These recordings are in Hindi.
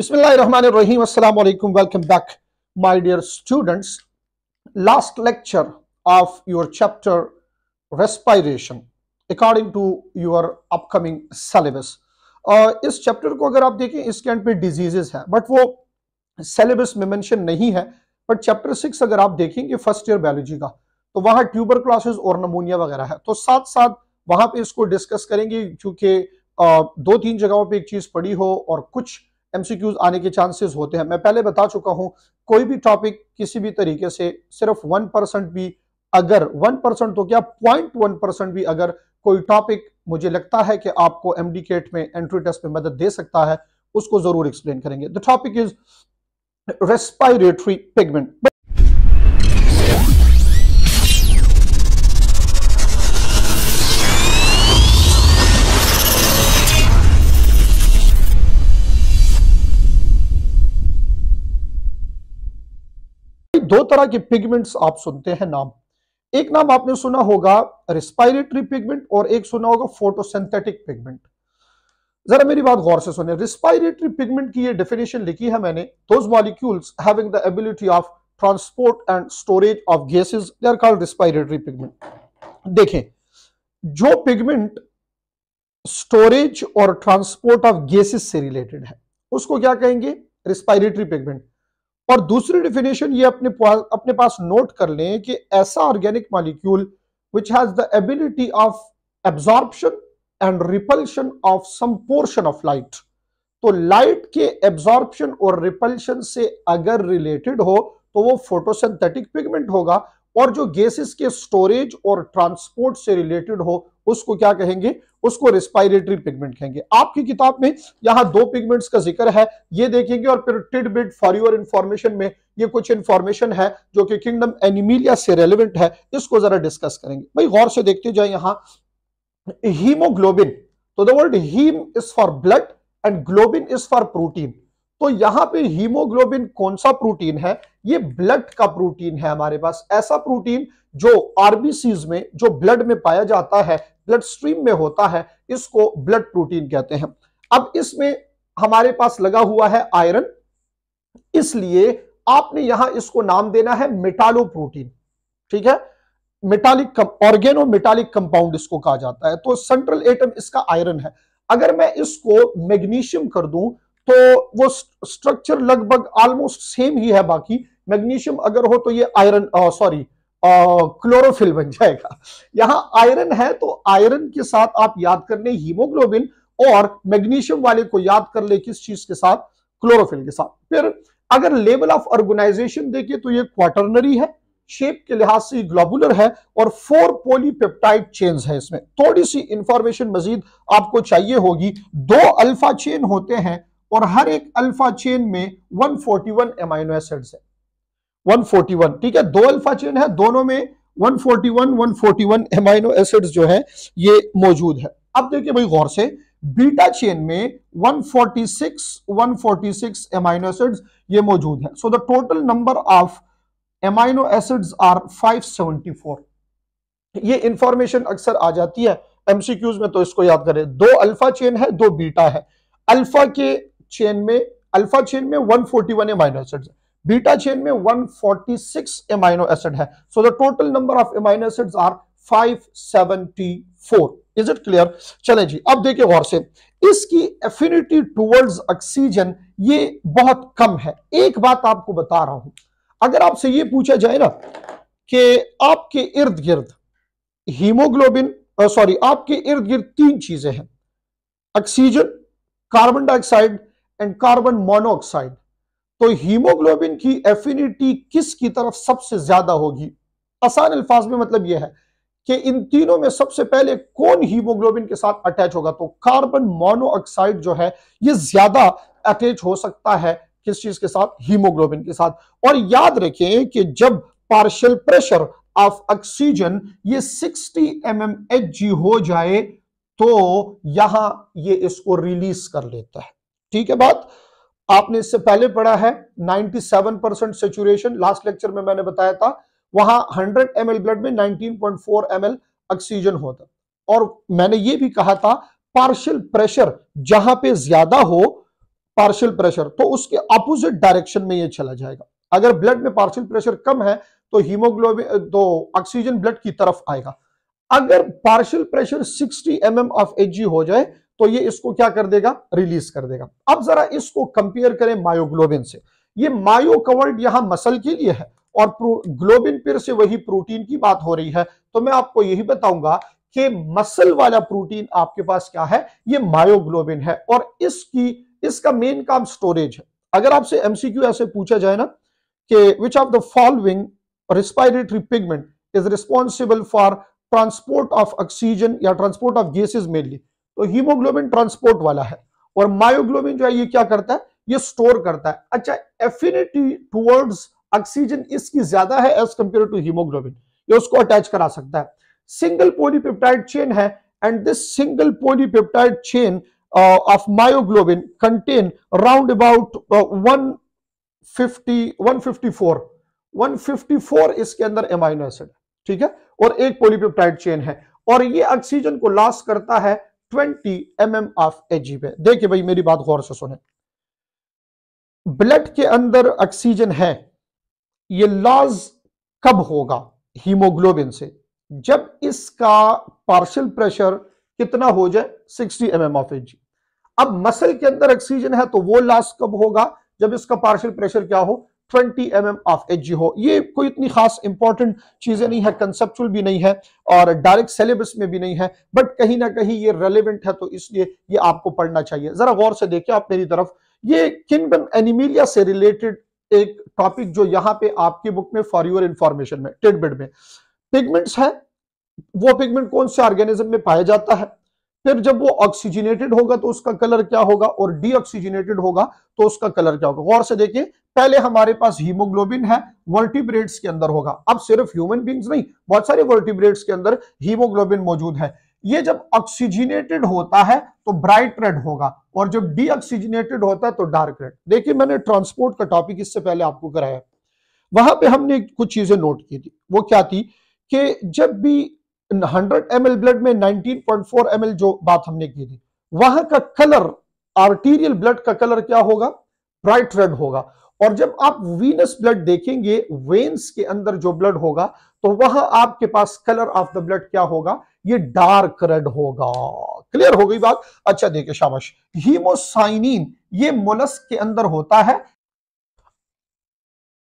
बिस्मिल्लाकुम अकॉर्डिंग टू योर अपकमिंग इस है बट वो सिलेबस में मैंशन नहीं है बट चैप्टर सिक्स अगर आप देखेंगे फर्स्ट ईयर बायोलॉजी का तो वहां ट्यूबर क्लासेज और नमूनिया वगैरह है तो साथ साथ वहां पर इसको डिस्कस करेंगे क्योंकि uh, दो तीन जगहों पर एक चीज़ पड़ी हो और कुछ एमसीक्यूज आने के चांसेस होते हैं मैं पहले बता चुका हूं कोई भी टॉपिक किसी भी तरीके से सिर्फ वन परसेंट भी अगर वन परसेंट तो क्या पॉइंट वन परसेंट भी अगर कोई टॉपिक मुझे लगता है कि आपको एमडीकेट में एंट्री टेस्ट में मदद दे सकता है उसको जरूर एक्सप्लेन करेंगे the topic is respiratory pigment दो तरह के पिगमेंट्स आप सुनते हैं नाम एक नाम आपने सुना होगा रिस्पायरेटरी पिगमेंट और एक सुना होगा फोटोसिंथेटिक पिगमेंट जरा मेरी बात गौर से सुने रिस्पायरेटरी पिगमेंट की ये डेफिनेशन लिखी है मैंने those molecules having the ability of transport and storage of gases they are called respiratory pigment देखें जो पिगमेंट स्टोरेज और ट्रांसपोर्ट ऑफ गैसेस से रिलेटेड है उसको क्या कहेंगे रिस्पायरेटरी पिगमेंट और दूसरी डिफिनेशन ये अपने अपने पास नोट कर लें कि ऐसा organic molecule which has the ability of absorption and repulsion of some portion of light तो लाइट के एब्जॉर्प्शन और रिपल्शन से अगर रिलेटेड हो तो वो फोटोसिंथेटिक पिगमेंट होगा और जो गैसेस के स्टोरेज और ट्रांसपोर्ट से रिलेटेड हो उसको क्या कहेंगे उसको रिस्पायरेटरी पिगमेंट कहेंगे आपकी किताब में यहां दो पिगमेंट्स का जिक्र है ये देखेंगे और फिर tidbit for your information में ये कुछ इंफॉर्मेशन है जो कि किंगडम एनिमिलिया से रेलिवेंट है इसको जरा डिस्कस करेंगे भाई गौर से देखते जाए यहाँ हीमोग्लोबिन तो the word haem is for blood and globin is for protein तो यहां पे हीमोग्लोबिन कौन सा प्रोटीन है ये ब्लड का प्रोटीन है हमारे पास ऐसा प्रोटीन जो आरबीसीज में जो ब्लड में पाया जाता है ब्लड स्ट्रीम में होता है इसको ब्लड प्रोटीन कहते हैं अब इसमें हमारे पास लगा हुआ है आयरन इसलिए आपने यहां इसको नाम देना है मिटालो प्रोटीन ठीक है मेटालिक ऑर्गेनो मेटालिक कंपाउंड इसको कहा जाता है तो सेंट्रल एटम इसका आयरन है अगर मैं इसको मैग्नीशियम कर दूं तो वो स्ट्रक्चर लगभग ऑलमोस्ट सेम ही है बाकी मैग्नीशियम अगर हो तो ये आयरन सॉरी क्लोरोफिल बन जाएगा यहां आयरन है तो आयरन के साथ आप याद कर लें हीमोग्लोबिन और मैग्नीशियम वाले को याद कर ले किस चीज के साथ क्लोरोफिल के साथ फिर अगर लेवल ऑफ ऑर्गेनाइजेशन देखिए तो ये क्वार्टरनरी है शेप के लिहाज से ग्लोबुलर है और फोर पोलीपेप्टाइड चेन्स है इसमें थोड़ी सी इंफॉर्मेशन मजीद आपको चाहिए होगी दो अल्फा चेन होते हैं और हर एक अल्फा चेन में 141 फोर्टी वन एमाइनो एसिड्स है 141 ठीक है दो अल्फा चेन है दोनों में 141 141 एमाइनो एसिड्स जो है ये मौजूद है अब देखिए भाई गौर से बीटा चेन में 146 146 एमाइनो एसिड्स ये मौजूद है so the total number of amino acids are 574 ये इंफॉर्मेशन अक्सर आ जाती है एमसीक्यूज में तो इसको याद करें दो अल्फा चेन है दो बीटा है अल्फा के चेन में अल्फा चेन में 141 एमाइनो एसिड्स बीटा चेन में 146 एमाइनो एसिड है so the total number of amino acids are 574 is it clear चले जी अब देखिए गौर से इसकी एफिनिटी टूवर्ड्स ऑक्सीजन ये बहुत कम है एक बात आपको बता रहा हूं अगर आपसे ये पूछा जाए ना कि आपके इर्द गिर्द हीमोग्लोबिन सॉरी आपके इर्द गिर्द तीन चीजें हैं oxygen carbon dioxide and carbon monoxide तो हीमोग्लोबिन की एफिनिटी किस की तरफ सबसे ज्यादा होगी आसान अल्फाज में मतलब यह है कि इन तीनों में सबसे पहले कौन हीमोग्लोबिन के साथ अटैच होगा तो कार्बन मोनोऑक्साइड जो है यह ज्यादा अटैच हो सकता है किस चीज के साथ हीमोग्लोबिन के साथ और याद रखें कि जब पार्शियल प्रेशर ऑफ ऑक्सीजन ये 60 एम एम हो जाए तो यहां ये इसको रिलीज कर लेता है ठीक है बात आपने इससे पहले पढ़ा है 97 परसेंट सेचुरेशन लास्ट लेक्चर में मैंने बताया था वहां 100 एम ब्लड में 19.4 एम ऑक्सीजन होता और मैंने ये भी कहा था पार्शियल प्रेशर जहां पे ज्यादा हो पार्शियल प्रेशर तो उसके अपोजिट डायरेक्शन में ये चला जाएगा अगर ब्लड में पार्शियल प्रेशर कम है तो हीमोग्लोबिन तो ऑक्सीजन ब्लड की तरफ आएगा अगर partial pressure 60 M mm of H हो जाए तो ये इसको क्या कर देगा रिलीज कर देगा अब जरा इसको कंपेयर करें मायोग्लोबिन से ये मायो कवर्ड यहां मसल के लिए है और ग्लोबिन फिर से वही प्रोटीन की बात हो रही है तो मैं आपको यही बताऊंगा कि मसल वाला प्रोटीन आपके पास क्या है ये मायोग्लोबिन है और इसकी इसका मेन काम स्टोरेज है अगर आपसे एमसीक्यू ऐसे पूछा जाए ना कि which of the following respiratory pigment is responsible for transport of oxygen या ट्रांसपोर्ट ऑफ गैसेस मेनली तो हीमोग्लोबिन ट्रांसपोर्ट वाला है और मायोग्लोबिन जो है ये क्या करता है ये स्टोर करता है अच्छा एफिनिटी टूवर्ड्स ऑक्सीजन इसकी ज्यादा है एज कंपेयर टू हीमोग्लोबिन ये उसको अटैच करा सकता है सिंगल पोलीपेप्टाइड चेन है and this single polypeptide chain of myoglobin contain round about one fifty one fifty four one fifty four इसके अंदर एमाइनो एसिड ठीक है और एक पोलिपेप्टाइड चेन है और ये ऑक्सीजन को लॉस करता है 20 एम एम ऑफ एजी पे देखिए भाई मेरी बात गौर से सुने ब्लड के अंदर ऑक्सीजन है ये लॉस कब होगा हीमोग्लोबिन से जब इसका पार्शियल प्रेशर कितना हो जाए 60 एम एम ऑफ एजी अब मसल के अंदर ऑक्सीजन है तो वो लॉस कब होगा जब इसका पार्शियल प्रेशर क्या हो 20 एम mm ऑफ एच हो ये कोई इतनी खास इंपॉर्टेंट चीज़ें नहीं है कंसेप्चुअल भी नहीं है और डायरेक्ट सिलेबस में भी नहीं है बट कहीं ना कहीं ये रेलिवेंट है तो इसलिए ये आपको पढ़ना चाहिए ज़रा गौर से देखिए आप मेरी तरफ ये किंगडम एनिमीलिया से रिलेटेड एक टॉपिक जो यहाँ पे आपकी बुक में फॉर योर इंफॉर्मेशन में टिडबिट में पिगमेंट्स है वो पिगमेंट कौन से ऑर्गेनिज्म में पाया जाता है फिर जब वो ऑक्सीजनेटेड होगा तो उसका कलर क्या होगा और डीऑक्सीजनेटेड होगा तो उसका कलर क्या होगा गौर से देखिए पहले हमारे पास हीमोग्लोबिन है वर्टिब्रेट्स के अंदर होगा अब सिर्फ ह्यूमन बींग्स नहीं बहुत सारे वर्टिब्रेट्स के अंदर हीमोग्लोबिन मौजूद है ये जब ऑक्सीजनेटेड होता है तो ब्राइट रेड होगा और जब डीऑक्सीजनेटेड होता है तो डार्क रेड देखिए मैंने ट्रांसपोर्ट का टॉपिक इससे पहले आपको कराया वहां पे हमने कुछ चीजें नोट की थी वो क्या थी कि जब भी 100 ml ब्लड में 19.4 ml जो बात हमने की थी वहां का कलर आर्टीरियल ब्लड का कलर क्या होगा ब्राइट रेड होगा और जब आप वीनस ब्लड देखेंगे वेन्स के अंदर जो ब्लड होगा तो वहां आपके पास कलर ऑफ द ब्लड क्या होगा ये डार्क रेड होगा क्लियर हो गई बात अच्छा देखिए शाबाश हीमोसाइनिन ये मोलस्क के अंदर होता है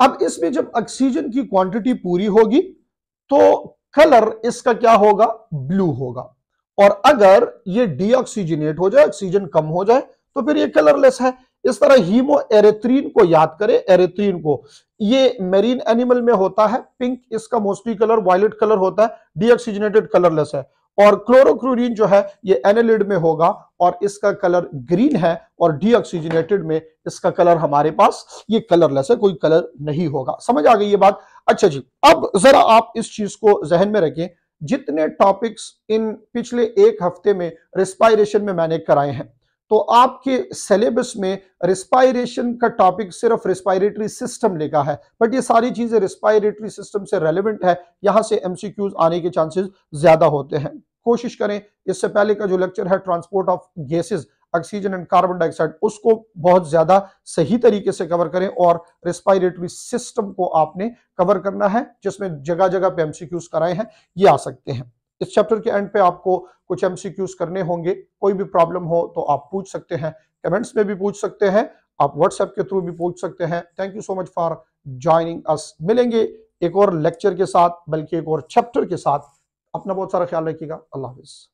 अब इसमें जब ऑक्सीजन की क्वांटिटी पूरी होगी तो कलर इसका क्या होगा ब्लू होगा और अगर ये डीऑक्सीजनेट हो जाए ऑक्सीजन कम हो जाए तो फिर ये कलरलेस है इस तरह हीमो एरेथ्रीन को याद करें एरेथ्रीन को ये मेरीन एनिमल में होता है पिंक इसका मोस्टली कलर वायलेट कलर होता है डीऑक्सीजनेटेड कलरलेस है और क्लोरोक्लोरीन जो है ये एनेलिड में होगा और इसका कलर ग्रीन है और डीऑक्सीजनेटेड में इसका कलर हमारे पास ये कलरलेस है कोई कलर नहीं होगा समझ आ गई ये बात अच्छा जी अब जरा आप इस चीज को जहन में रखें जितने टॉपिक्स इन पिछले एक हफ्ते में रिस्पायरेशन में मैंने कराए हैं तो आपके सिलेबस में रिस्पायरेशन का टॉपिक सिर्फ रिस्पायरेटरी सिस्टम लिखा है बट ये सारी चीज़ें रिस्पायरेटरी सिस्टम से रेलिवेंट है यहां से एमसीक्यूज आने के चांसेस ज़्यादा होते हैं कोशिश करें इससे पहले का जो लेक्चर है transport of gases oxygen and carbon dioxide उसको बहुत ज़्यादा सही तरीके से कवर करें और रिस्पायरेटरी सिस्टम को आपने कवर करना है जिसमें जगह जगह पे एमसीक्यूज कराए हैं ये आ सकते हैं इस चैप्टर के एंड पे आपको कुछ एमसीक्यूज करने होंगे कोई भी प्रॉब्लम हो तो आप पूछ सकते हैं कमेंट्स में भी पूछ सकते हैं आप व्हाट्सएप के थ्रू भी पूछ सकते हैं thank you so much for joining us मिलेंगे एक और लेक्चर के साथ बल्कि एक और चैप्टर के साथ अपना बहुत सारा ख्याल रखिएगा अल्लाह हाफिज़